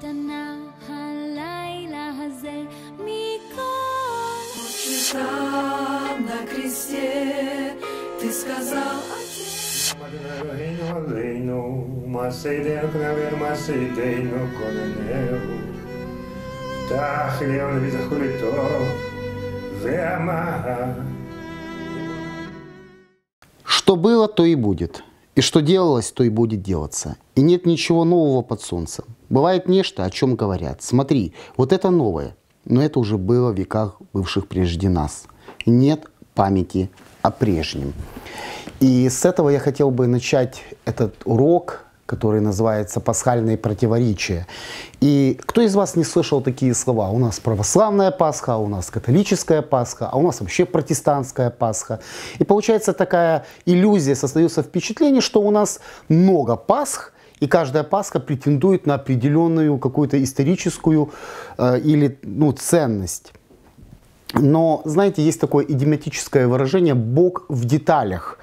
כאן הלילה הזה מכל... פתח עליון לביטחון לטוב, ואמר... Что было, то и будет. И что делалось, то и будет делаться. И нет ничего нового под солнцем. Бывает нечто, о чем говорят. Смотри, вот это новое. Но это уже было в веках бывших прежде нас. Нет памяти о прежнем. И с этого я хотел бы начать этот урок – который называется «Пасхальные противоречия». И кто из вас не слышал такие слова? У нас православная Пасха, у нас католическая Пасха, а у нас вообще протестантская Пасха. И получается такая иллюзия, создается впечатление, что у нас много Пасх, и каждая Пасха претендует на определенную какую-то историческую э, или ну, ценность. Но, знаете, есть такое идиоматическое выражение «бог в деталях».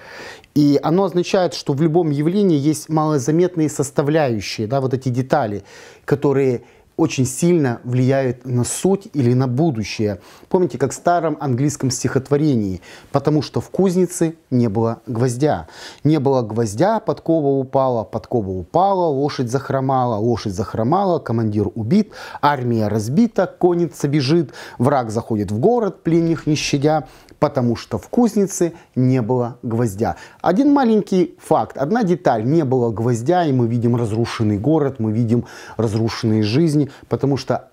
И оно означает, что в любом явлении есть малозаметные составляющие, да, вот эти детали, которые очень сильно влияют на суть или на будущее. Помните, как в старом английском стихотворении, потому что в кузнице не было гвоздя. Не было гвоздя, подкова упала, подкова упала, лошадь захромала, лошадь захромала, командир убит, армия разбита, конница бежит, враг заходит в город, пленных не щадя, потому что в кузнице не было гвоздя. Один маленький факт, одна деталь, не было гвоздя, и мы видим разрушенный город, мы видим разрушенные жизни, потому что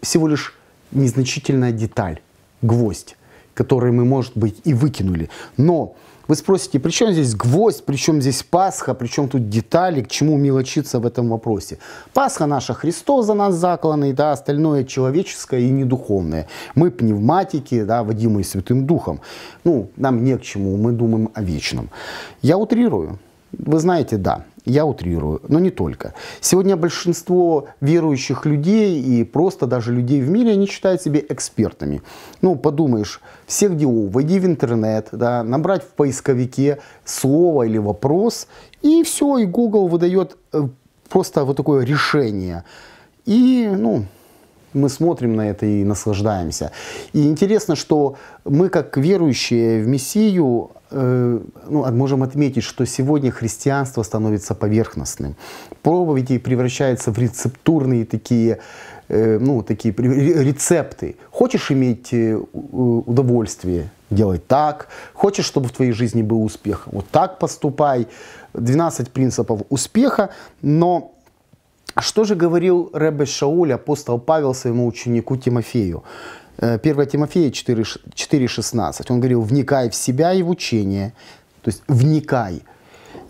всего лишь незначительная деталь, гвоздь, который мы, может быть, и выкинули. Но вы спросите, при чем здесь гвоздь, при чем здесь Пасха, при чем тут детали, к чему мелочиться в этом вопросе? Пасха наша Христос за нас закланный, да, остальное человеческое и недуховное. Мы пневматики, да, водимые Святым Духом. Ну, нам не к чему, мы думаем о вечном. Я утрирую. Вы знаете, да, я утрирую, но не только. Сегодня большинство верующих людей и просто даже людей в мире, они считают себя экспертами. Ну, подумаешь, все где у, войди в интернет, да, набрать в поисковике слово или вопрос, и все, и Google выдает э, просто вот такое решение. И, ну, мы смотрим на это и наслаждаемся. И интересно, что мы, как верующие в Мессию, Э, ну, а можем отметить, что сегодня христианство становится поверхностным. Проповеди превращаются в рецептурные такие, э, ну, такие рецепты. Хочешь иметь э, удовольствие, делай так. Хочешь, чтобы в твоей жизни был успех, вот так поступай. 12 принципов успеха, но что же говорил Ребе Шауль, апостол Павел своему ученику Тимофею? 1 Тимофея 4,16. Он говорил, вникай в себя и в учение. То есть вникай.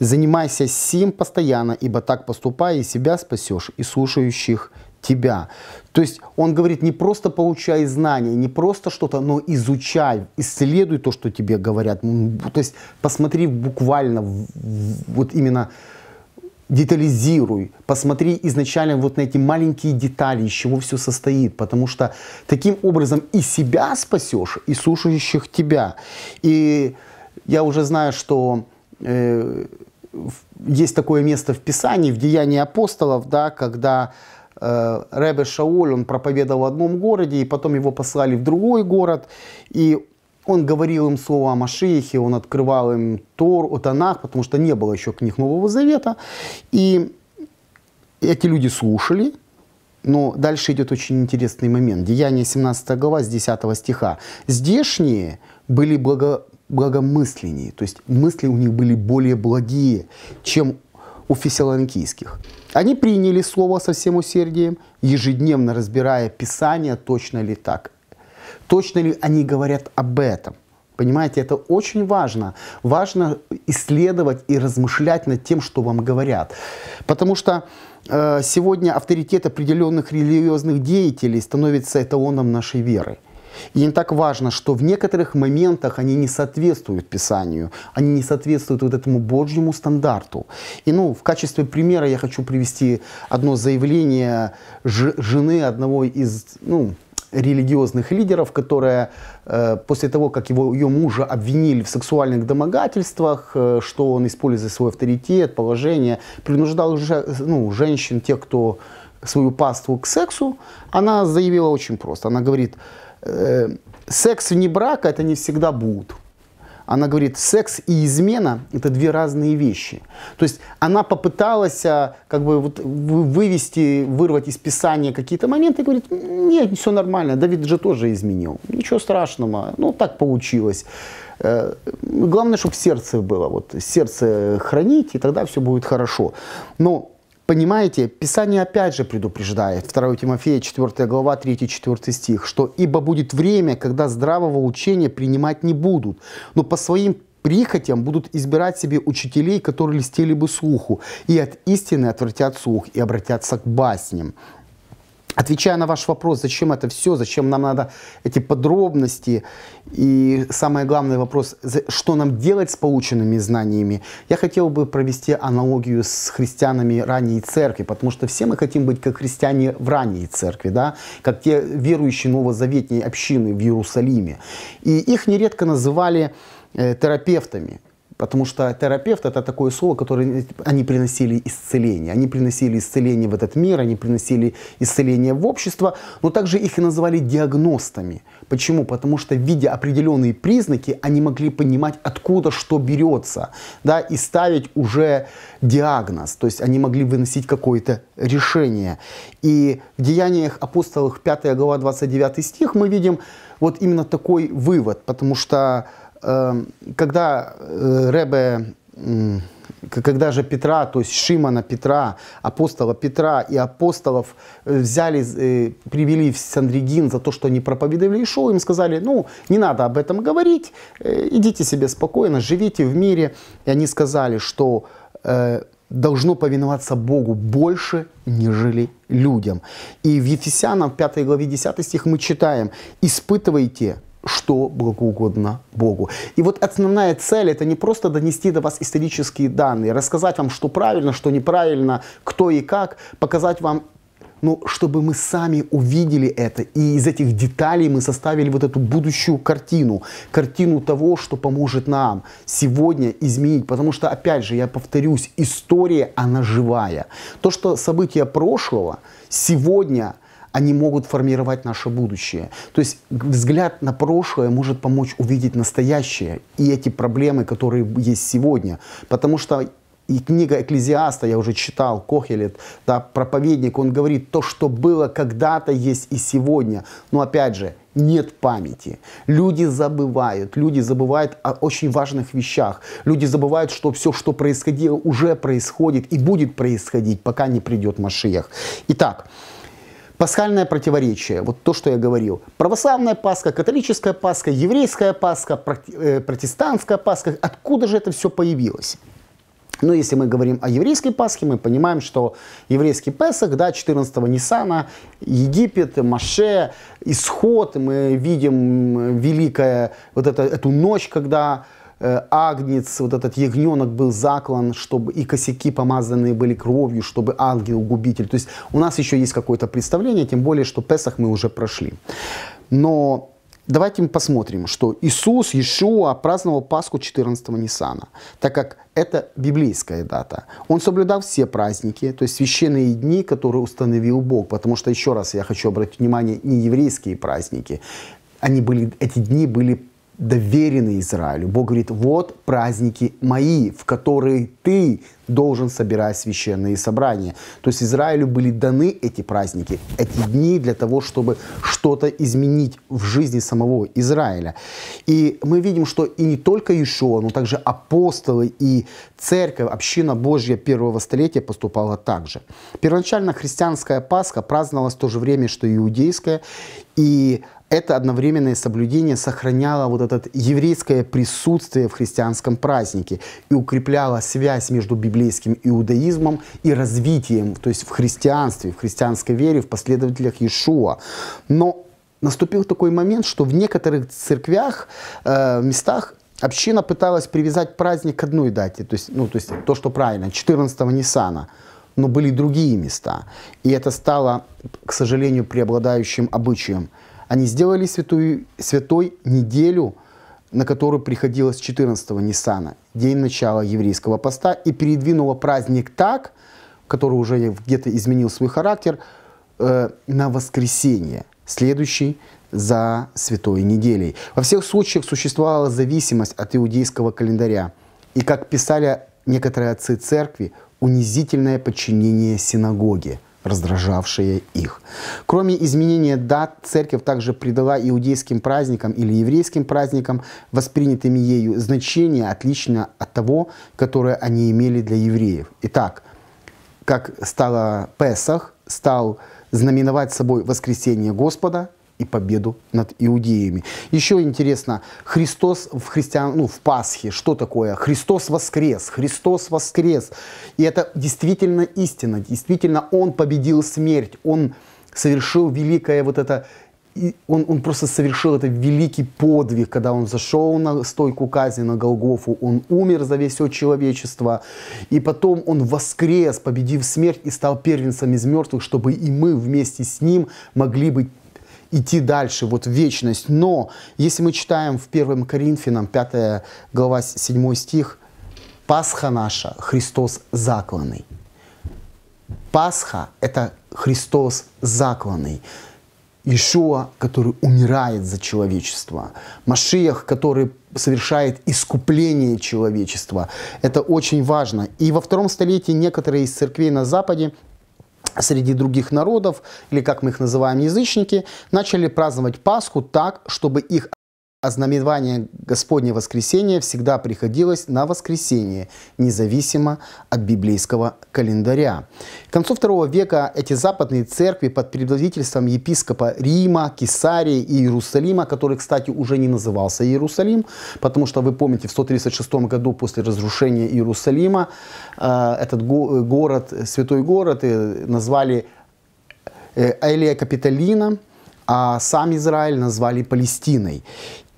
Занимайся сим постоянно, ибо так поступая и себя спасешь, и слушающих тебя. То есть он говорит, не просто получай знания, не просто что-то, но изучай, исследуй то, что тебе говорят. То есть посмотри буквально, вот именно детализируй, посмотри изначально вот на эти маленькие детали, из чего все состоит, потому что таким образом и себя спасешь, и слушающих тебя. И я уже знаю, что э, есть такое место в Писании, в Деянии апостолов, да, когда э, Ребе Шауль, он проповедовал в одном городе, и потом его послали в другой город, и он говорил им слово о Машиихе, он открывал им Тор, о Танах, потому что не было еще книг Нового Завета. И эти люди слушали, но дальше идет очень интересный момент. Деяние 17 глава с 10 стиха. «Здешние были благо, благомысленнее, то есть мысли у них были более благие, чем у фессалоникийских. Они приняли слово со всем усердием, ежедневно разбирая Писание, точно ли так. Точно ли они говорят об этом? Понимаете, это очень важно. Важно исследовать и размышлять над тем, что вам говорят. Потому что э, сегодня авторитет определенных религиозных деятелей становится эталоном нашей веры. И не так важно, что в некоторых моментах они не соответствуют Писанию, они не соответствуют вот этому Божьему стандарту. И ну, в качестве примера я хочу привести одно заявление жены одного из, ну, религиозных лидеров, которая э, после того, как его, ее мужа обвинили в сексуальных домогательствах, э, что он, используя свой авторитет, положение, принуждал же, ну, женщин, тех, кто свою паству к сексу, она заявила очень просто. Она говорит, э, секс вне брака – это не всегда будет. Она говорит, секс и измена – это две разные вещи. То есть она попыталась а, как бы вот вывести, вырвать из писания какие-то моменты и говорит, нет, все нормально, Давид же тоже изменил. Ничего страшного, ну так получилось. Э, главное, чтобы сердце было. Вот сердце хранить, и тогда все будет хорошо. Но Понимаете, Писание опять же предупреждает, 2 Тимофея 4 глава 3-4 стих, что «Ибо будет время, когда здравого учения принимать не будут, но по своим прихотям будут избирать себе учителей, которые листели бы слуху, и от истины отвратят слух и обратятся к басням». Отвечая на ваш вопрос, зачем это все, зачем нам надо эти подробности, и самый главный вопрос, что нам делать с полученными знаниями, я хотел бы провести аналогию с христианами ранней церкви, потому что все мы хотим быть как христиане в ранней церкви, да, как те верующие новозаветней общины в Иерусалиме. И их нередко называли э, терапевтами. Потому что терапевт это такое слово, которое они приносили исцеление. Они приносили исцеление в этот мир, они приносили исцеление в общество, но также их и называли диагностами. Почему? Потому что, видя определенные признаки, они могли понимать, откуда что берется, да, и ставить уже диагноз. То есть они могли выносить какое-то решение. И в Деяниях апостолов 5 глава 29 стих мы видим вот именно такой вывод, потому что Эм, когда э, Ребе когда же Петра, то есть Шимона Петра, апостола Петра и апостолов э, взяли, э, привели в Сандригин за то, что они проповедовали Ишоу, им сказали, ну, не надо об этом говорить, идите себе спокойно, живите в мире. И они сказали, что должно повиноваться Богу больше, нежели людям. И в Ефесянам в 5 главе 10 стих мы читаем, испытывайте что благоугодно Богу. И вот основная цель – это не просто донести до вас исторические данные, рассказать вам, что правильно, что неправильно, кто и как, показать вам ну, чтобы мы сами увидели это, и из этих деталей мы составили вот эту будущую картину, картину того, что поможет нам сегодня изменить, потому что, опять же, я повторюсь, история, она живая. То, что события прошлого сегодня – они могут формировать наше будущее. То есть взгляд на прошлое может помочь увидеть настоящее и эти проблемы, которые есть сегодня. Потому что и книга Экклезиаста, я уже читал, Кохелет, да, проповедник, он говорит, то, что было когда-то, есть и сегодня. Но опять же, нет памяти. Люди забывают, люди забывают о очень важных вещах. Люди забывают, что все, что происходило, уже происходит и будет происходить, пока не придет Машиях. Итак, Пасхальное противоречие, вот то, что я говорил. Православная Пасха, католическая Пасха, еврейская Пасха, э, протестантская Пасха. Откуда же это все появилось? Но ну, если мы говорим о еврейской Пасхе, мы понимаем, что еврейский Песах, да, 14-го Ниссана, Египет, Маше, Исход, мы видим великое, вот это, эту ночь, когда Э, агнец, вот этот ягненок был заклан, чтобы и косяки помазанные были кровью, чтобы ангел-губитель. То есть у нас еще есть какое-то представление, тем более, что Песах мы уже прошли. Но давайте мы посмотрим, что Иисус, Иешуа праздновал Пасху 14 Нисана, так как это библейская дата. Он соблюдал все праздники, то есть священные дни, которые установил Бог, потому что, еще раз я хочу обратить внимание, не еврейские праздники, они были, эти дни были доверены Израилю. Бог говорит, вот праздники мои, в которые ты должен собирать священные собрания. То есть Израилю были даны эти праздники, эти дни для того, чтобы что-то изменить в жизни самого Израиля. И мы видим, что и не только Ишуа, но также апостолы и церковь, община Божья первого столетия поступала так же. Первоначально христианская Пасха праздновалась в то же время, что и иудейская, и это одновременное соблюдение сохраняло вот это еврейское присутствие в христианском празднике и укрепляло связь между библейским иудаизмом и развитием, то есть в христианстве, в христианской вере, в последователях Иешуа. Но наступил такой момент, что в некоторых церквях, э, местах община пыталась привязать праздник к одной дате, то есть, ну, то, есть то, что правильно, 14 го Ниссана но были другие места. И это стало, к сожалению, преобладающим обычаем – они сделали святую, святой неделю, на которую приходилось 14-го Ниссана, день начала еврейского поста, и передвинуло праздник так, который уже где-то изменил свой характер, э, на воскресенье, следующий за святой неделей. Во всех случаях существовала зависимость от иудейского календаря. И, как писали некоторые отцы церкви, унизительное подчинение синагоге – раздражавшие их. Кроме изменения дат, церковь также придала иудейским праздникам или еврейским праздникам, воспринятым ею, значение отлично от того, которое они имели для евреев. Итак, как стало Песах, стал знаменовать собой воскресение Господа – и победу над иудеями. Еще интересно, Христос в, христиан, ну, в Пасхе, что такое? Христос воскрес, Христос воскрес. И это действительно истина, действительно Он победил смерть, Он совершил великое вот это и он, он просто совершил этот великий подвиг, когда он зашел на стойку казни, на Голгофу, он умер за весь все человечество, и потом он воскрес, победив смерть и стал первенцем из мертвых, чтобы и мы вместе с ним могли быть идти дальше, вот в вечность. Но если мы читаем в 1 Коринфянам 5 глава 7 стих, «Пасха наша, Христос закланный». Пасха – это Христос закланный. Ишуа, который умирает за человечество. Машиях, который совершает искупление человечества. Это очень важно. И во втором столетии некоторые из церквей на Западе – среди других народов, или как мы их называем, язычники, начали праздновать Пасху так, чтобы их Ознаменование Господне воскресения всегда приходилось на воскресенье, независимо от библейского календаря. К концу II века эти западные церкви под предводительством епископа Рима, Кесарии и Иерусалима, который, кстати, уже не назывался Иерусалим, потому что, вы помните, в 136 году после разрушения Иерусалима э, этот э, город, святой город, э, назвали Элия Капитолина, а сам Израиль назвали Палестиной.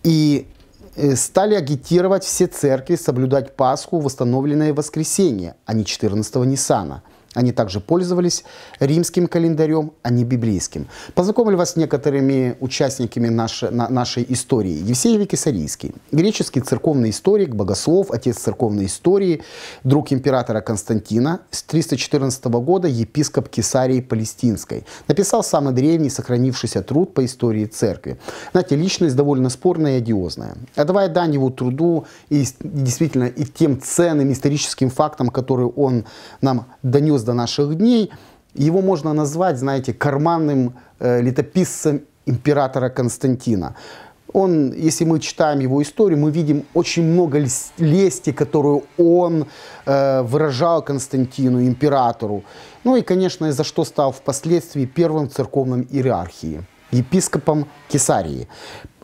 И э, стали агитировать все церкви соблюдать Пасху, восстановленное воскресенье, а не 14-го Ниссана. Они также пользовались римским календарем, а не библейским. Познакомлю вас с некоторыми участниками нашей, на, нашей истории. Евсей Кесарийский, греческий церковный историк, богослов, отец церковной истории, друг императора Константина, с 314 года епископ Кесарии Палестинской. Написал самый древний сохранившийся труд по истории церкви. Знаете, личность довольно спорная и одиозная. Отдавая дань его труду и действительно и тем ценным историческим фактам, которые он нам донес донес до наших дней. Его можно назвать, знаете, карманным э, летописцем императора Константина. Он, если мы читаем его историю, мы видим очень много лести, которую он э, выражал Константину, императору. Ну и, конечно, из-за что стал впоследствии первым церковным иерархией, епископом Кесарии.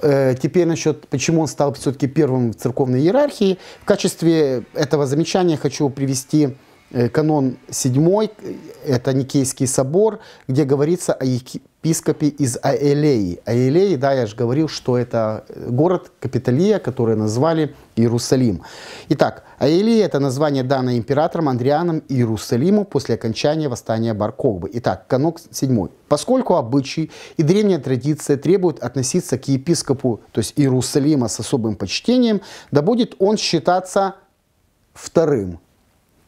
Э, теперь насчет, почему он стал все-таки первым в церковной иерархии. В качестве этого замечания хочу привести Э, канон 7, э, это Никейский собор, где говорится о епископе из Аэлеи. Аэлеи, да, я же говорил, что это э, город Капитолия, который назвали Иерусалим. Итак, Аэлея – это название, данное императором Андрианом Иерусалиму после окончания восстания Баркогбы. Итак, канон 7. Поскольку обычаи и древняя традиция требуют относиться к епископу, то есть Иерусалима, с особым почтением, да будет он считаться вторым –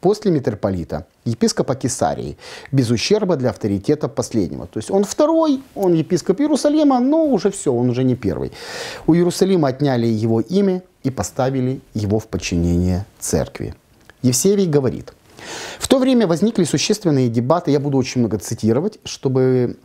после митрополита, епископа Кесарии, без ущерба для авторитета последнего. То есть он второй, он епископ Иерусалима, но уже все, он уже не первый. У Иерусалима отняли его имя и поставили его в подчинение церкви. Евсевий говорит, в то время возникли существенные дебаты, я буду очень много цитировать, чтобы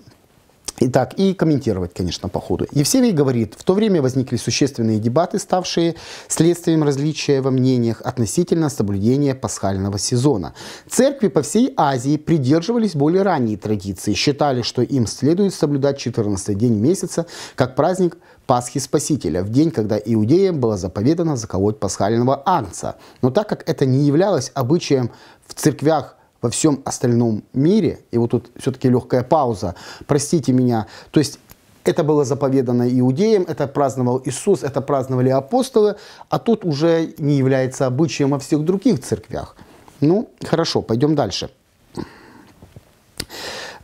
Итак, и комментировать, конечно, по ходу. Евсевий говорит, в то время возникли существенные дебаты, ставшие следствием различия во мнениях относительно соблюдения пасхального сезона. Церкви по всей Азии придерживались более ранней традиции, считали, что им следует соблюдать 14 день месяца как праздник Пасхи Спасителя, в день, когда иудеям было заповедано заколоть пасхального анца. Но так как это не являлось обычаем в церквях во всем остальном мире, и вот тут все-таки легкая пауза, простите меня, то есть это было заповедано иудеям, это праздновал Иисус, это праздновали апостолы, а тут уже не является обычаем во всех других церквях. Ну, хорошо, пойдем дальше.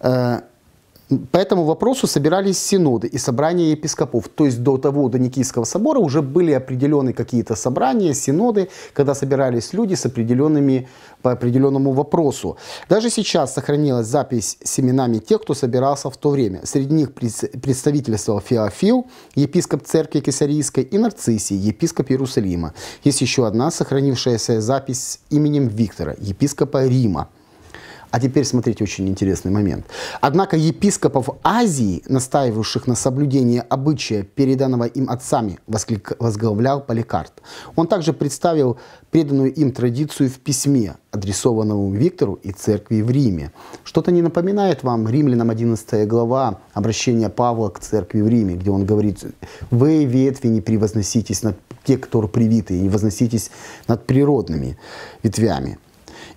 Э, по этому вопросу собирались синоды и собрания епископов. То есть до того, до Никийского собора уже были определены какие-то собрания, синоды, когда собирались люди с определенными, по определенному вопросу. Даже сейчас сохранилась запись с именами тех, кто собирался в то время. Среди них представительство Феофил, епископ церкви Кесарийской, и Нарциссий, епископ Иерусалима. Есть еще одна сохранившаяся запись с именем Виктора, епископа Рима. А теперь смотрите очень интересный момент. Однако епископов Азии, настаивавших на соблюдении обычая, переданного им отцами, возглавлял Поликарт. Он также представил преданную им традицию в письме, адресованному Виктору и церкви в Риме. Что-то не напоминает вам римлянам 11 глава обращения Павла к церкви в Риме, где он говорит, вы ветви не превозноситесь над те, которые привиты, не возноситесь над природными ветвями.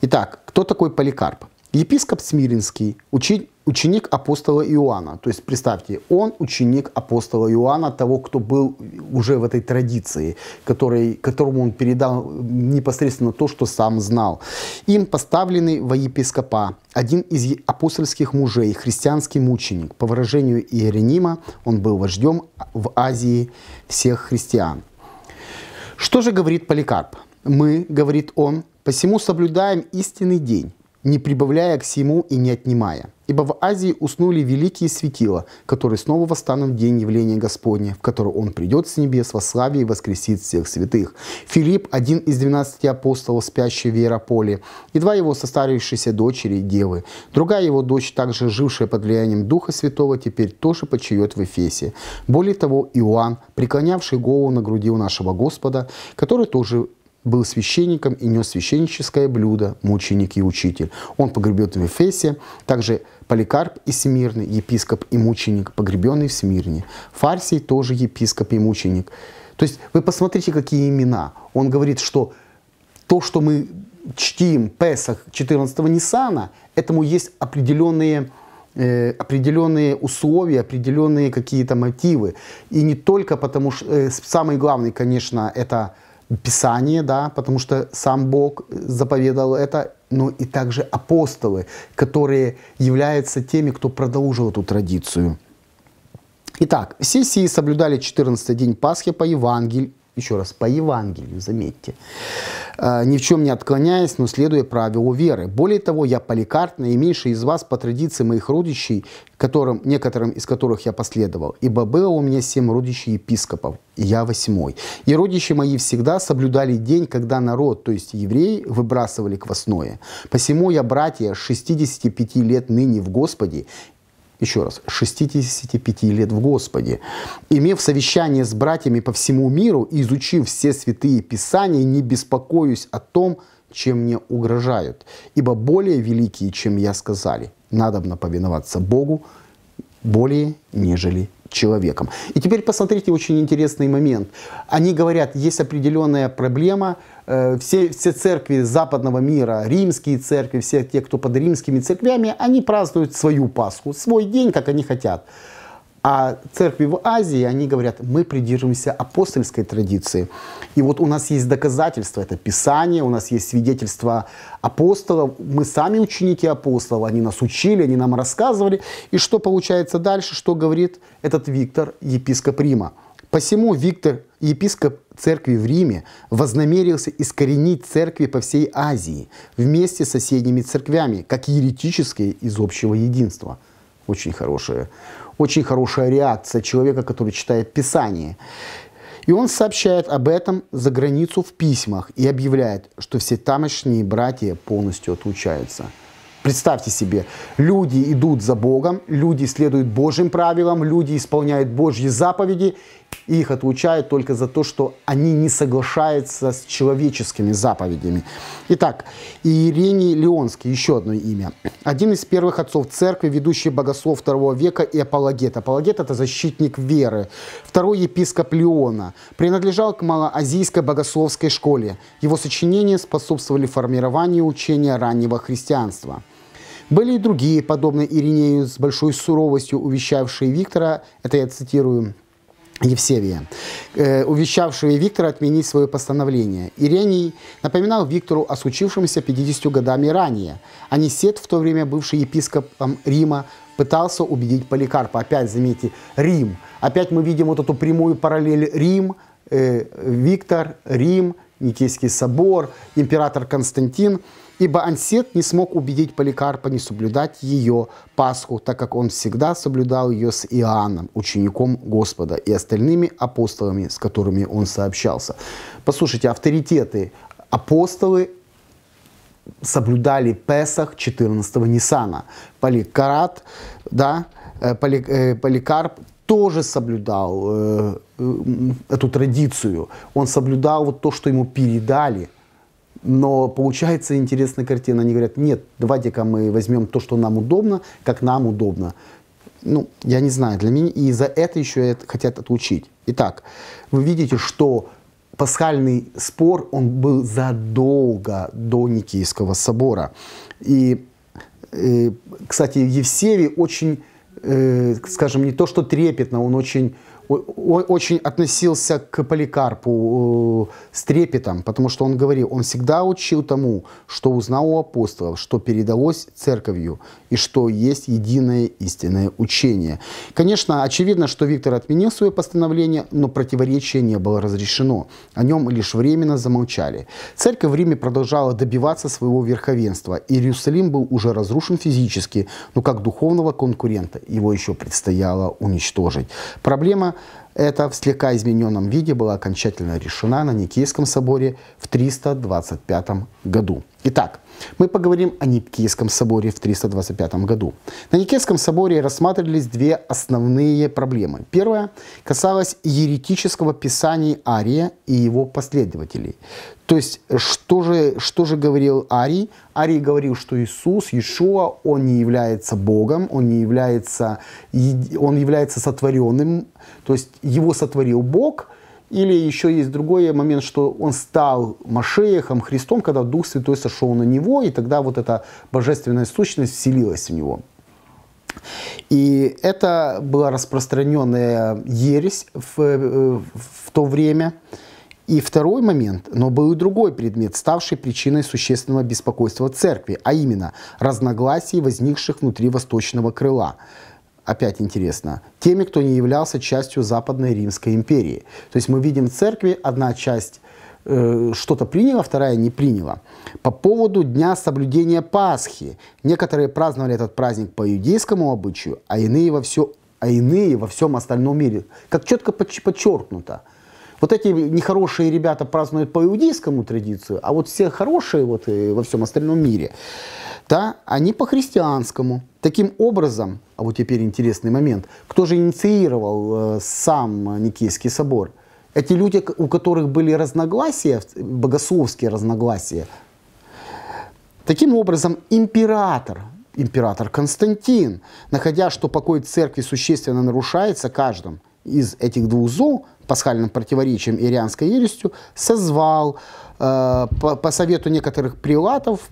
Итак, кто такой Поликарп? Епископ Смиринский, учи, ученик апостола Иоанна. То есть, представьте, он ученик апостола Иоанна, того, кто был уже в этой традиции, который, которому он передал непосредственно то, что сам знал. Им поставленный во епископа один из апостольских мужей, христианский мученик. По выражению Иеронима, он был вождем в Азии всех христиан. Что же говорит Поликарп? Мы, говорит он, посему соблюдаем истинный день, не прибавляя к сему и не отнимая. Ибо в Азии уснули великие светила, которые снова восстанут в день явления Господня, в который Он придет с небес во славе и воскресит всех святых. Филипп, один из двенадцати апостолов, спящий в Иерополе, и два его состарившиеся дочери, девы. Другая его дочь, также жившая под влиянием Духа Святого, теперь тоже почает в Эфесе. Более того, Иоанн, преклонявший голову на груди у нашего Господа, который тоже был священником и нес священническое блюдо, мученик и учитель. Он погребен в Эфесе, также Поликарп и Смирный, епископ и мученик, погребенный в Смирне. Фарсий тоже епископ и мученик. То есть вы посмотрите, какие имена. Он говорит, что то, что мы чтим Песах 14-го Ниссана, этому есть определенные э, определенные условия, определенные какие-то мотивы. И не только потому, что э, самый главный, конечно, это Писание, да, потому что сам Бог заповедал это, но и также апостолы, которые являются теми, кто продолжил эту традицию. Итак, все сии соблюдали 14 день Пасхи по Евангелию, еще раз, по Евангелию, заметьте, э, ни в чем не отклоняясь, но следуя правилу веры. Более того, я поликарт, наименьший из вас по традиции моих родичей, которым, некоторым из которых я последовал, ибо было у меня семь родичей епископов, и я восьмой. И родичи мои всегда соблюдали день, когда народ, то есть евреи, выбрасывали квасное. Посему я, братья, 65 лет ныне в Господе, еще раз, 65 лет в Господе. Имев совещание с братьями по всему миру, изучив все святые писания, не беспокоюсь о том, чем мне угрожают, ибо более великие, чем я сказали, надобно повиноваться Богу более, нежели человеком. И теперь посмотрите очень интересный момент. Они говорят, есть определенная проблема. Э, все, все церкви западного мира, римские церкви, все те, кто под римскими церквями, они празднуют свою Пасху, свой день, как они хотят. А церкви в Азии, они говорят, мы придерживаемся апостольской традиции. И вот у нас есть доказательства, это Писание, у нас есть свидетельства апостолов, мы сами ученики апостолов, они нас учили, они нам рассказывали. И что получается дальше, что говорит этот Виктор, епископ Рима. Посему Виктор, епископ церкви в Риме, вознамерился искоренить церкви по всей Азии вместе с соседними церквями, как еретические из общего единства. Очень хорошее очень хорошая реакция человека, который читает Писание. И он сообщает об этом за границу в письмах и объявляет, что все тамошние братья полностью отлучаются. Представьте себе, люди идут за Богом, люди следуют Божьим правилам, люди исполняют Божьи заповеди, и их отлучают только за то, что они не соглашаются с человеческими заповедями. Итак, Иерений Леонский, еще одно имя. Один из первых отцов церкви, ведущий богослов второго века и апологет. Апологет – это защитник веры. Второй епископ Леона. Принадлежал к малоазийской богословской школе. Его сочинения способствовали формированию учения раннего христианства. Были и другие, подобные Иринею, с большой суровостью увещавшие Виктора, это я цитирую, Евсевия, э, увещавшего Виктора отменить свое постановление. Ирений напоминал Виктору о случившемся 50 годами ранее. Анисет, в то время бывший епископом Рима, пытался убедить Поликарпа. Опять, заметьте, Рим. Опять мы видим вот эту прямую параллель Рим, э, Виктор, Рим, Никейский собор, император Константин – ибо Ансет не смог убедить Поликарпа не соблюдать ее Пасху, так как он всегда соблюдал ее с Иоанном, учеником Господа, и остальными апостолами, с которыми он сообщался. Послушайте, авторитеты апостолы соблюдали Песах 14-го Ниссана. Поликарат, да, э, э, Поликарп тоже соблюдал э, э эту традицию. Он соблюдал вот то, что ему передали но получается интересная картина. Они говорят, нет, давайте-ка мы возьмем то, что нам удобно, как нам удобно. Ну, я не знаю, для меня, и за это еще хотят отлучить. Итак, вы видите, что пасхальный спор, он был задолго до Никейского собора. И, и э, кстати, Евсевий очень, э, скажем, не то что трепетно, он очень очень относился к Поликарпу э, с трепетом, потому что он говорил, он всегда учил тому, что узнал у апостолов, что передалось церковью и что есть единое истинное учение. Конечно, очевидно, что Виктор отменил свое постановление, но противоречие не было разрешено. О нем лишь временно замолчали. Церковь в Риме продолжала добиваться своего верховенства. Иерусалим был уже разрушен физически, но как духовного конкурента его еще предстояло уничтожить. Проблема проблема эта в слегка измененном виде была окончательно решена на Никейском соборе в 325 году. Итак, мы поговорим о Никейском соборе в 325 году. На Никейском соборе рассматривались две основные проблемы. Первая касалась еретического писания Ария и его последователей. То есть, что же, что же говорил Арий? Арий говорил, что Иисус, Иешуа, он не является Богом, он не является, он является сотворенным, то есть его сотворил Бог – или еще есть другой момент, что он стал Машеяхом, Христом, когда Дух Святой сошел на него, и тогда вот эта божественная сущность вселилась в него. И это была распространенная ересь в, э, в то время. И второй момент, но был и другой предмет, ставший причиной существенного беспокойства церкви, а именно разногласий, возникших внутри восточного крыла – опять интересно, теми, кто не являлся частью Западной Римской империи. То есть мы видим в церкви одна часть э, что-то приняла, вторая не приняла. По поводу дня соблюдения Пасхи. Некоторые праздновали этот праздник по иудейскому обычаю, а иные во, все, а иные во всем остальном мире. Как четко подчеркнуто. Вот эти нехорошие ребята празднуют по иудейскому традицию, а вот все хорошие вот э, во всем остальном мире да, они по-христианскому. Таким образом, а вот теперь интересный момент, кто же инициировал э, сам Никейский собор? Эти люди, у которых были разногласия, богословские разногласия. Таким образом, император, император Константин, находя, что покой церкви существенно нарушается каждым из этих двух зол, пасхальным противоречием и ирианской ерестью, созвал э, по, по совету некоторых прилатов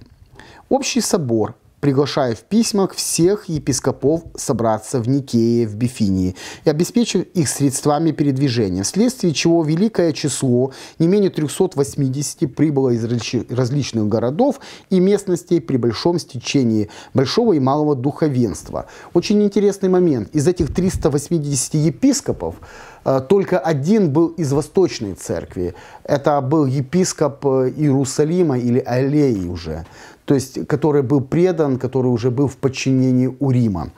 Общий собор приглашая в письмах всех епископов собраться в Никее, в Бифинии, и обеспечив их средствами передвижения, вследствие чего великое число, не менее 380, прибыло из различных городов и местностей при большом стечении большого и малого духовенства. Очень интересный момент. Из этих 380 епископов э, только один был из Восточной Церкви. Это был епископ э, Иерусалима или Аллеи уже то есть который был предан, который уже был в подчинении у Рима.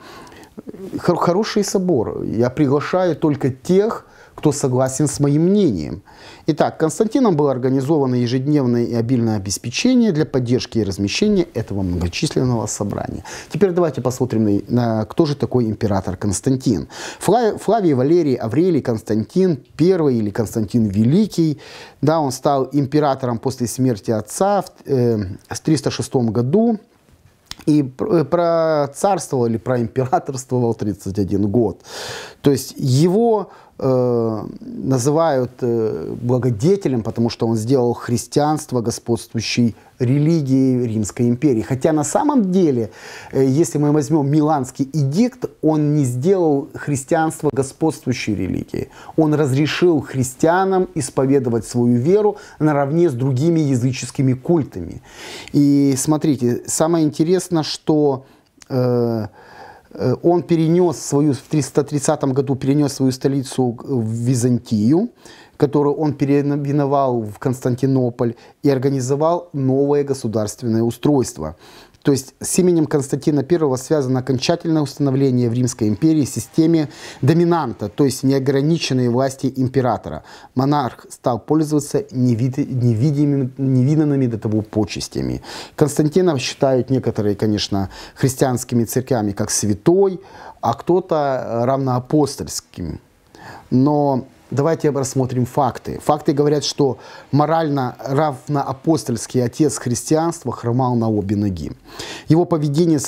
Хороший собор. Я приглашаю только тех, кто согласен с моим мнением. Итак, Константином было организовано ежедневное и обильное обеспечение для поддержки и размещения этого многочисленного собрания. Теперь давайте посмотрим на, на кто же такой император Константин. Флав, Флавий, Валерий, Аврелий, Константин I или Константин Великий, да, он стал императором после смерти отца в, э, в 306 году и э, про царствовал или про императорствовал 31 год. То есть его Э, называют э, благодетелем, потому что он сделал христианство господствующей религией Римской империи. Хотя на самом деле, э, если мы возьмем Миланский эдикт, он не сделал христианство господствующей религией. Он разрешил христианам исповедовать свою веру наравне с другими языческими культами. И смотрите, самое интересное, что э, Э, он перенес свою, в 330 году перенес свою столицу в Византию, которую он переименовал в Константинополь и организовал новое государственное устройство. То есть с именем Константина I связано окончательное установление в Римской империи системе доминанта, то есть неограниченной власти императора. Монарх стал пользоваться невидимыми, невиданными до того почестями. Константина считают некоторые, конечно, христианскими церквями как святой, а кто-то равноапостольским. Но Давайте рассмотрим факты. Факты говорят, что морально равноапостольский отец христианства хромал на обе ноги. Его поведение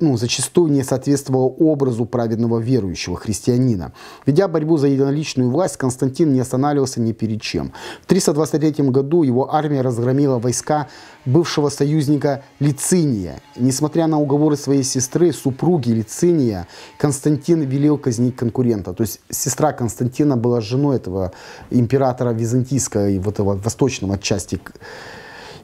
ну, зачастую не соответствовало образу праведного верующего христианина. Ведя борьбу за единоличную власть, Константин не останавливался ни перед чем. В 323 году его армия разгромила войска бывшего союзника Лициния. Несмотря на уговоры своей сестры, супруги Лициния, Константин велел казнить конкурента. То есть сестра Константина была была женой этого императора византийского, и вот этого восточного отчасти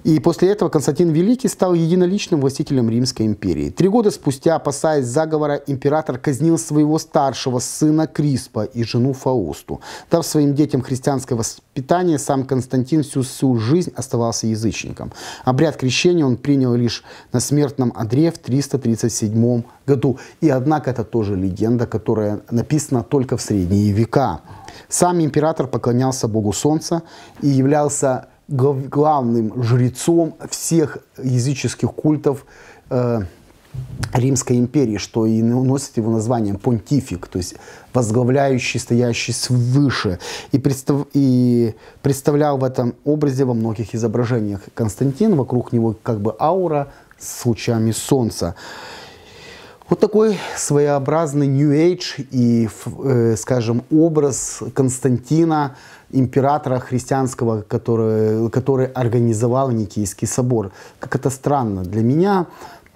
и после этого Константин Великий стал единоличным властителем Римской империи. Три года спустя, опасаясь заговора, император казнил своего старшего сына Криспа и жену Фаусту. Дав своим детям христианское воспитание, сам Константин всю свою жизнь оставался язычником. Обряд крещения он принял лишь на смертном одре в 337 году. И однако это тоже легенда, которая написана только в средние века. Сам император поклонялся богу солнца и являлся главным жрецом всех языческих культов э, Римской империи, что и носит его название понтифик, то есть возглавляющий, стоящий свыше. И, представ, и представлял в этом образе во многих изображениях Константин, вокруг него как бы аура с лучами солнца. Вот такой своеобразный New Age и, э, скажем, образ Константина – императора христианского, который, который организовал Никийский собор. Как это странно для меня.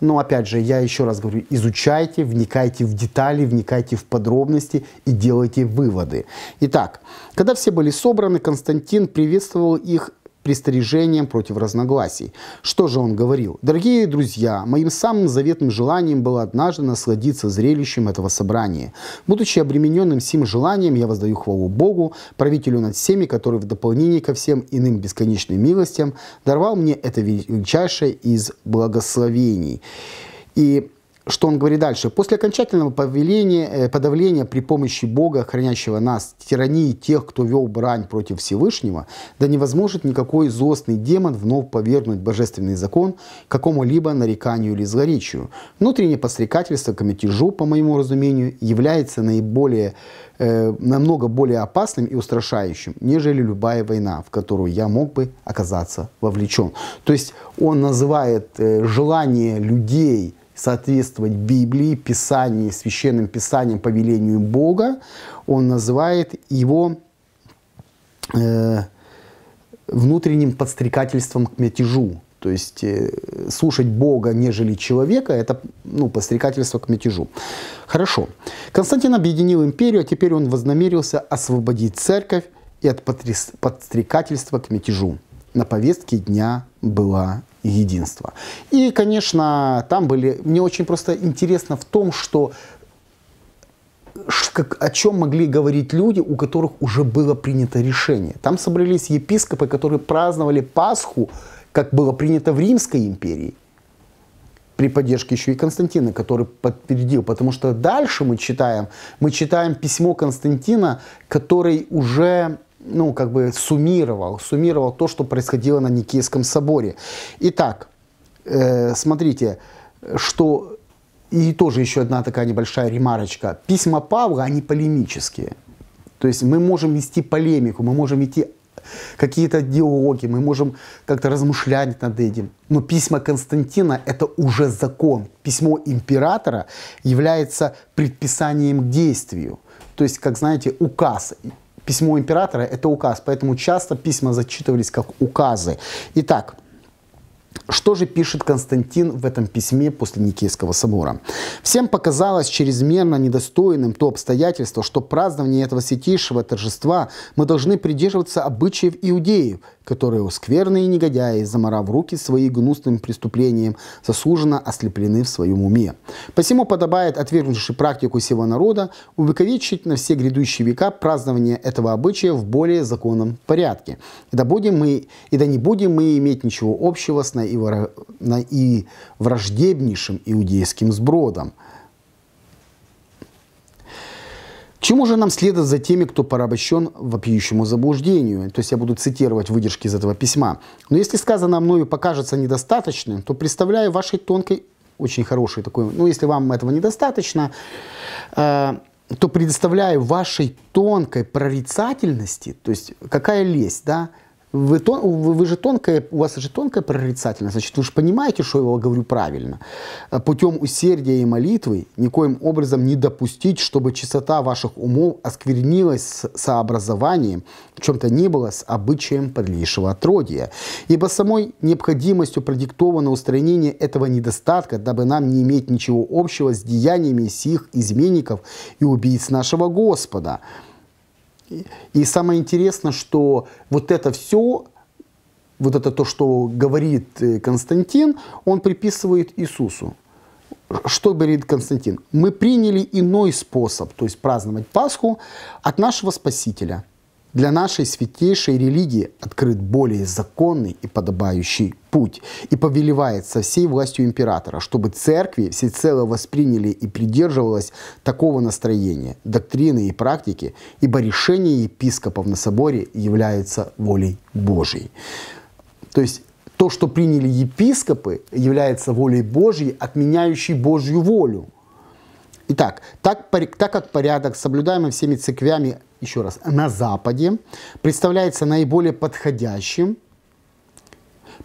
Но опять же, я еще раз говорю, изучайте, вникайте в детали, вникайте в подробности и делайте выводы. Итак, когда все были собраны, Константин приветствовал их пристрижением против разногласий. Что же он говорил? «Дорогие друзья, моим самым заветным желанием было однажды насладиться зрелищем этого собрания. Будучи обремененным всем желанием, я воздаю хвалу Богу, правителю над всеми, который в дополнение ко всем иным бесконечным милостям даровал мне это величайшее из благословений». И что он говорит дальше? После окончательного повеления, э, подавления при помощи Бога, хранящего нас, тирании тех, кто вел брань против Всевышнего, да не возможен никакой злостный демон вновь повернуть божественный закон какому-либо нареканию или злоречию. Внутреннее пострекательство к мятежу, по моему разумению, является наиболее, э, намного более опасным и устрашающим, нежели любая война, в которую я мог бы оказаться вовлечен. То есть он называет э, желание людей – соответствовать Библии, Писанию, священным Писаниям, повелению Бога, он называет его э, внутренним подстрекательством к мятежу. То есть э, слушать Бога, нежели человека, это ну, подстрекательство к мятежу. Хорошо. Константин объединил империю, а теперь он вознамерился освободить церковь и от подстрекательства к мятежу. На повестке дня была единства. И, конечно, там были... Мне очень просто интересно в том, что как, о чем могли говорить люди, у которых уже было принято решение. Там собрались епископы, которые праздновали Пасху, как было принято в Римской империи, при поддержке еще и Константина, который подтвердил, потому что дальше мы читаем, мы читаем письмо Константина, который уже ну, как бы суммировал, суммировал то, что происходило на Никейском соборе. Итак, э, смотрите, что и тоже еще одна такая небольшая ремарочка. Письма Павла, они полемические. То есть мы можем вести полемику, мы можем идти какие-то диалоги, мы можем как-то размышлять над этим. Но письма Константина – это уже закон. Письмо императора является предписанием к действию. То есть, как знаете, указ письмо императора – это указ, поэтому часто письма зачитывались как указы. Итак, что же пишет Константин в этом письме после Никейского собора? «Всем показалось чрезмерно недостойным то обстоятельство, что празднование этого святейшего торжества мы должны придерживаться обычаев иудеев, которые скверные негодяи, заморав руки свои гнусным преступлением, заслуженно ослеплены в своем уме. Посему подобает отвергнувший практику сего народа увековечить на все грядущие века празднование этого обычая в более законном порядке. И да, будем мы, и да не будем мы иметь ничего общего с наивраждебнейшим иудейским сбродом – Чему же нам следует за теми, кто порабощен вопиющему заблуждению? То есть я буду цитировать выдержки из этого письма. «Но если сказанное мною покажется недостаточным, то представляю вашей тонкой, очень хорошей такой, ну если вам этого недостаточно, э, то предоставляю вашей тонкой прорицательности, то есть какая лесть, да, вы, тон, вы, вы же тонкая, у вас же тонкая прорицательность, значит, вы же понимаете, что я его говорю правильно. Э, путем усердия и молитвы никоим образом не допустить, чтобы чистота ваших умов осквернилась с сообразованием, в чем-то не было, с обычаем подлейшего отродья. Ибо самой необходимостью продиктовано устранение этого недостатка, дабы нам не иметь ничего общего с деяниями сих изменников и убийц нашего Господа. И самое интересное, что вот это все, вот это то, что говорит э, Константин, он приписывает Иисусу. Что говорит Константин? Мы приняли иной способ, то есть праздновать Пасху от нашего Спасителя – для нашей святейшей религии открыт более законный и подобающий путь и повелевает со всей властью императора, чтобы церкви всецело восприняли и придерживалась такого настроения, доктрины и практики, ибо решение епископов на соборе является волей Божьей. То есть то, что приняли епископы, является волей Божьей, отменяющей Божью волю. Итак, так, так как порядок, соблюдаемый всеми церквями, еще раз, на Западе, представляется наиболее подходящим,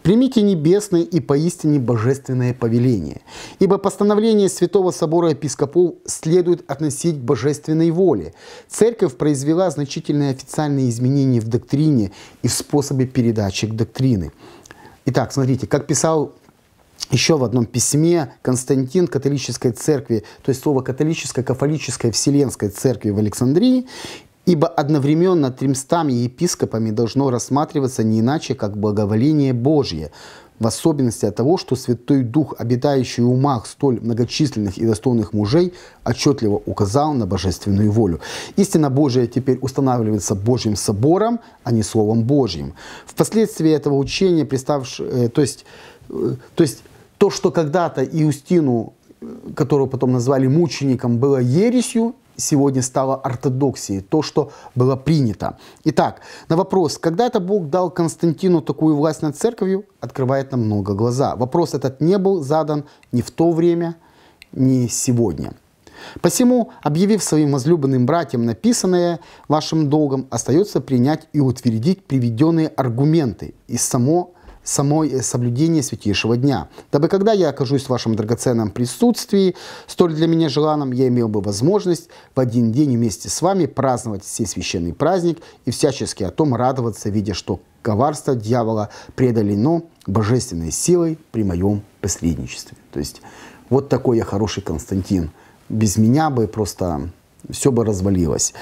Примите небесное и поистине божественное повеление, ибо постановление Святого Собора Епископов следует относить к божественной воле. Церковь произвела значительные официальные изменения в доктрине и в способе передачи доктрины. Итак, смотрите, как писал еще в одном письме Константин католической церкви, то есть слово католической, кафолической, вселенской церкви в Александрии, ибо одновременно тремстами епископами должно рассматриваться не иначе, как благоволение Божье, в особенности от того, что Святой Дух, обитающий в умах столь многочисленных и достойных мужей, отчетливо указал на божественную волю. Истина Божия теперь устанавливается Божьим собором, а не Словом Божьим. Впоследствии этого учения, приставшего, э, то есть, э, то есть то, что когда-то Иустину, э, которого потом назвали мучеником, было ересью, сегодня стало ортодоксией, то, что было принято. Итак, на вопрос, когда это Бог дал Константину такую власть над церковью, открывает нам много глаза. Вопрос этот не был задан ни в то время, ни сегодня. Посему, объявив своим возлюбленным братьям написанное, вашим долгом остается принять и утвердить приведенные аргументы и само самой э, соблюдение святейшего дня, дабы когда я окажусь в вашем драгоценном присутствии, столь для меня желанным, я имел бы возможность в один день вместе с вами праздновать сей священный праздник и всячески о том радоваться, видя, что коварство дьявола преодолено божественной силой при моем посредничестве. То есть вот такой я хороший Константин. Без меня бы просто все бы развалилось.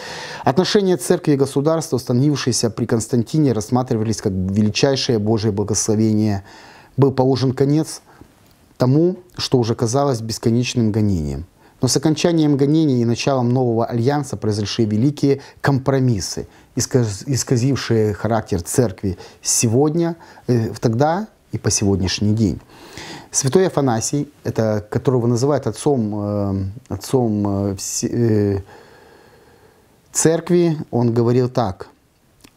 Отношения церкви и государства, установившиеся при Константине, рассматривались как величайшее Божье благословение. Был положен конец тому, что уже казалось бесконечным гонением. Но с окончанием гонения и началом нового альянса произошли великие компромиссы, исказившие характер церкви сегодня, э, тогда и по сегодняшний день. Святой Афанасий, это, которого называют отцом, э, отцом э, э, церкви, он говорил так.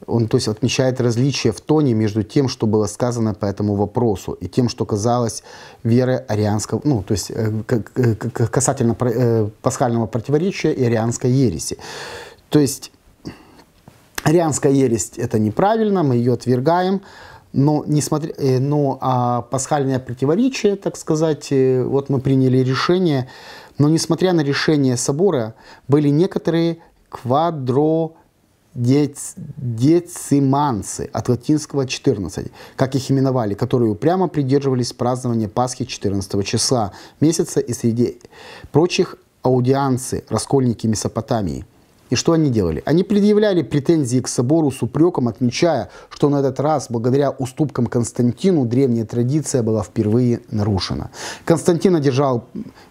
Он то есть, отмечает различия в тоне между тем, что было сказано по этому вопросу, и тем, что казалось верой арианского, ну, то есть касательно пасхального противоречия и арианской ереси. То есть арианская ересь – это неправильно, мы ее отвергаем, но, несмотря, э, но а пасхальное противоречие, так сказать, э, вот мы приняли решение, но несмотря на решение собора, были некоторые квадродециманцы от латинского 14, как их именовали, которые упрямо придерживались празднования Пасхи 14 числа месяца и среди прочих аудианцы, раскольники Месопотамии – и что они делали? Они предъявляли претензии к собору с упреком, отмечая, что на этот раз, благодаря уступкам Константину, древняя традиция была впервые нарушена. Константин одержал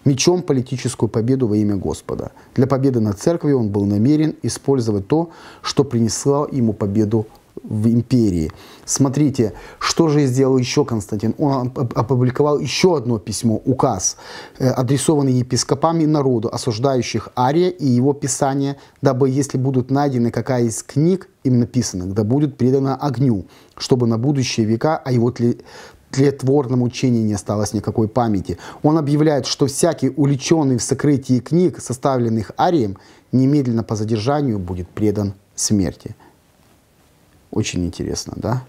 мечом политическую победу во имя Господа. Для победы над церковью он был намерен использовать то, что принесло ему победу в империи. Смотрите, что же сделал еще Константин? Он опубликовал еще одно письмо, указ, э, адресованный епископами народу, осуждающих Ария и его писание, дабы, если будут найдены какая из книг им написанных, да будет предана огню, чтобы на будущие века о его тле тлетворном учении не осталось никакой памяти. Он объявляет, что всякий увлеченный в сокрытии книг, составленных Арием, немедленно по задержанию будет предан смерти. Очень интересно, да?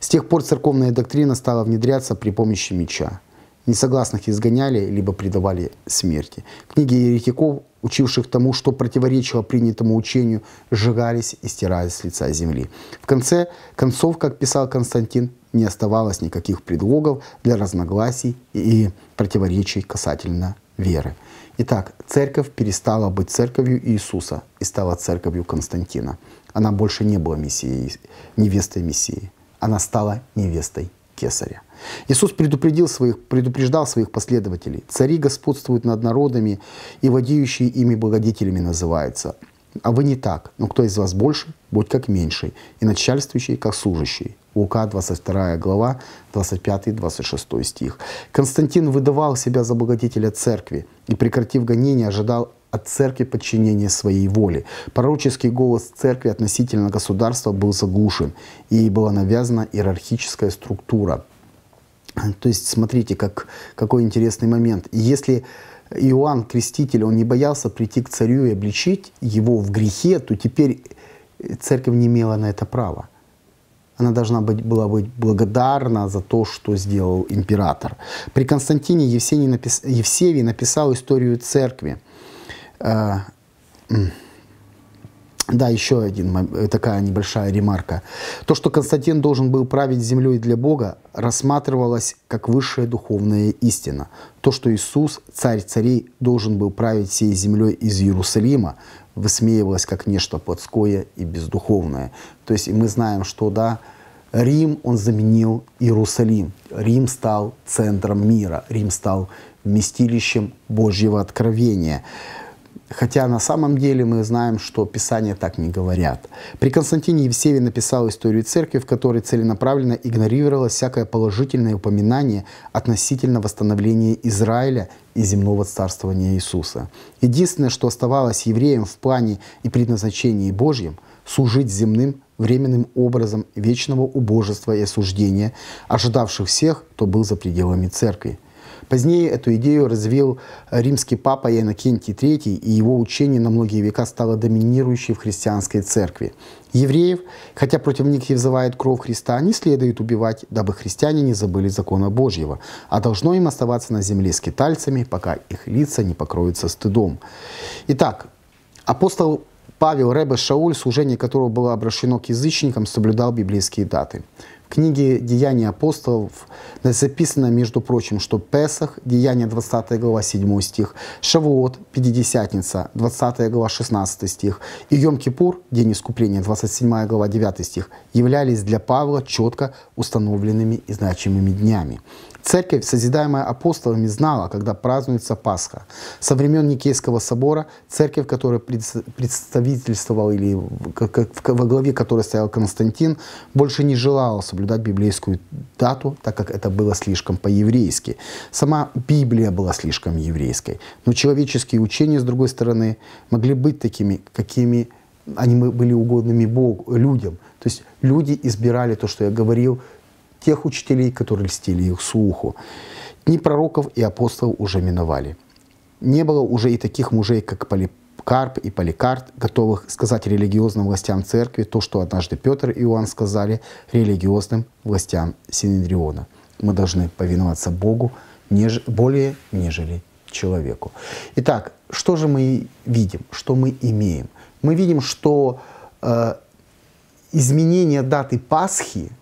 С тех пор церковная доктрина стала внедряться при помощи меча. Несогласных изгоняли, либо предавали смерти. Книги еретиков, учивших тому, что противоречило принятому учению, сжигались и стирались с лица земли. В конце концов, как писал Константин, не оставалось никаких предлогов для разногласий и противоречий касательно веры. Итак, церковь перестала быть церковью Иисуса и стала церковью Константина. Она больше не была мессией, невестой Мессии. Она стала невестой Кесаря. Иисус предупредил своих, предупреждал своих последователей. «Цари господствуют над народами, и владеющие ими благодетелями называются. А вы не так, но кто из вас больше, будь как меньший, и начальствующий, как служащий». Лука, 22 глава, 25-26 стих. Константин выдавал себя за благодетеля церкви и, прекратив гонение, ожидал от церкви подчинение своей воле. Пророческий голос церкви относительно государства был заглушен, и была навязана иерархическая структура. То есть смотрите, как, какой интересный момент. Если Иоанн Креститель, он не боялся прийти к царю и обличить его в грехе, то теперь церковь не имела на это права. Она должна быть, была быть благодарна за то, что сделал император. При Константине Евсений напис, Евсевий написал историю церкви – а, да, еще один, такая небольшая ремарка. То, что Константин должен был править землей для Бога, рассматривалось как высшая духовная истина. То, что Иисус, царь царей, должен был править всей землей из Иерусалима, высмеивалось как нечто плотское и бездуховное. То есть мы знаем, что да, Рим, он заменил Иерусалим. Рим стал центром мира, Рим стал местилищем Божьего откровения. Хотя на самом деле мы знаем, что Писания так не говорят. При Константине Евсевий написал историю церкви, в которой целенаправленно игнорировалось всякое положительное упоминание относительно восстановления Израиля и земного царствования Иисуса. Единственное, что оставалось евреям в плане и предназначении Божьем – служить земным временным образом вечного убожества и осуждения, ожидавших всех, кто был за пределами церкви – Позднее эту идею развил римский папа Иннокентий III, и его учение на многие века стало доминирующей в христианской церкви. Евреев, хотя против них и взывает кровь Христа, не следует убивать, дабы христиане не забыли закона Божьего, а должно им оставаться на земле с китальцами, пока их лица не покроются стыдом. Итак, апостол Павел Ребе Шауль, служение которого было обращено к язычникам, соблюдал библейские даты – книге «Деяния апостолов» записано, между прочим, что Песах, Деяния 20 глава 7 стих, Шавуот, Пятидесятница, 20 глава 16 стих, и Йом-Кипур, День искупления, 27 глава 9 стих, являлись для Павла четко установленными и значимыми днями. Церковь, созидаемая апостолами, знала, когда празднуется Пасха. Со времен Никейского собора церковь, которая представительствовала или во главе которой стоял Константин, больше не желала соблюдать библейскую дату, так как это было слишком по-еврейски. Сама Библия была слишком еврейской. Но человеческие учения, с другой стороны, могли быть такими, какими они были угодными Богу, людям. То есть люди избирали то, что я говорил, тех учителей, которые льстили их слуху. Дни пророков и апостолов уже миновали. Не было уже и таких мужей, как Поликарп и Поликарт, готовых сказать религиозным властям церкви то, что однажды Петр и Иоанн сказали религиозным властям Синедриона. Мы должны повиноваться Богу неж... более, нежели человеку. Итак, что же мы видим, что мы имеем? Мы видим, что э, изменение даты Пасхи –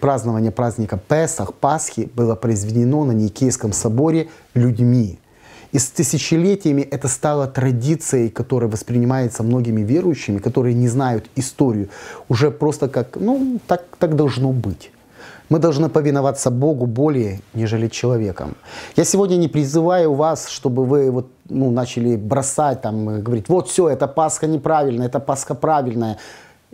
празднование праздника Песах, Пасхи было произведено на Никейском соборе людьми. И с тысячелетиями это стало традицией, которая воспринимается многими верующими, которые не знают историю, уже просто как, ну, так, так должно быть. Мы должны повиноваться Богу более, нежели человеком. Я сегодня не призываю вас, чтобы вы вот, ну, начали бросать, там, говорить, вот все, это Пасха неправильная, это Пасха правильная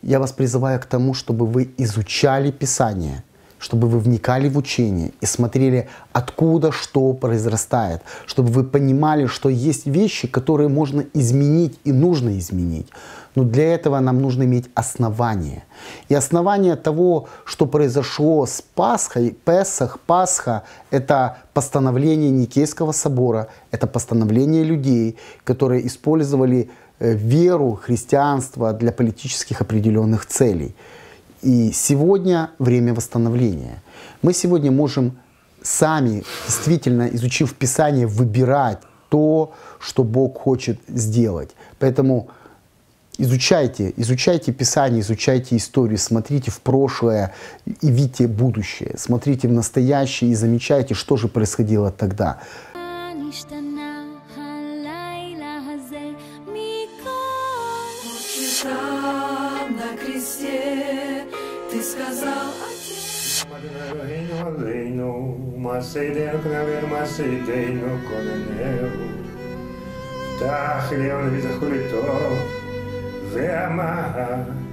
я вас призываю к тому, чтобы вы изучали Писание, чтобы вы вникали в учение и смотрели, откуда что произрастает, чтобы вы понимали, что есть вещи, которые можно изменить и нужно изменить. Но для этого нам нужно иметь основание. И основание того, что произошло с Пасхой, Песах, Пасха, это постановление Никейского собора, это постановление людей, которые использовали Э, веру, христианство для политических определенных целей. И сегодня время восстановления. Мы сегодня можем сами, действительно изучив Писание, выбирать то, что Бог хочет сделать. Поэтому изучайте, изучайте Писание, изучайте историю, смотрите в прошлое и видите будущее, смотрите в настоящее и замечайте, что же происходило тогда. מעשינו כנעבר מעשיתנו כוננהו. פתח עליון וזכו לטוב, ואמר